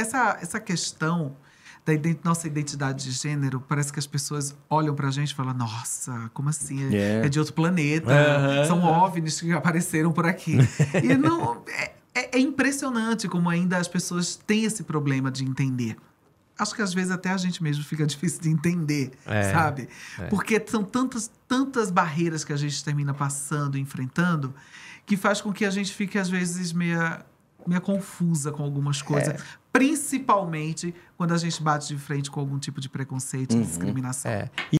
essa, essa questão da ident nossa identidade de gênero, parece que as pessoas olham pra gente e falam: nossa, como assim? É, yeah. É. é de outro planeta, são OVNIs que apareceram por aqui. e não. É, é, é, impressionante como ainda as pessoas têm esse problema de entender acho que às vezes até a gente mesmo fica difícil de entender, é, sabe? É. Porque são tantas, tantas barreiras que a gente termina passando, enfrentando, que faz com que a gente fique às vezes meia meio é confusa com algumas coisas. É. Principalmente quando a gente bate de frente com algum tipo de preconceito, uhum, discriminação. É.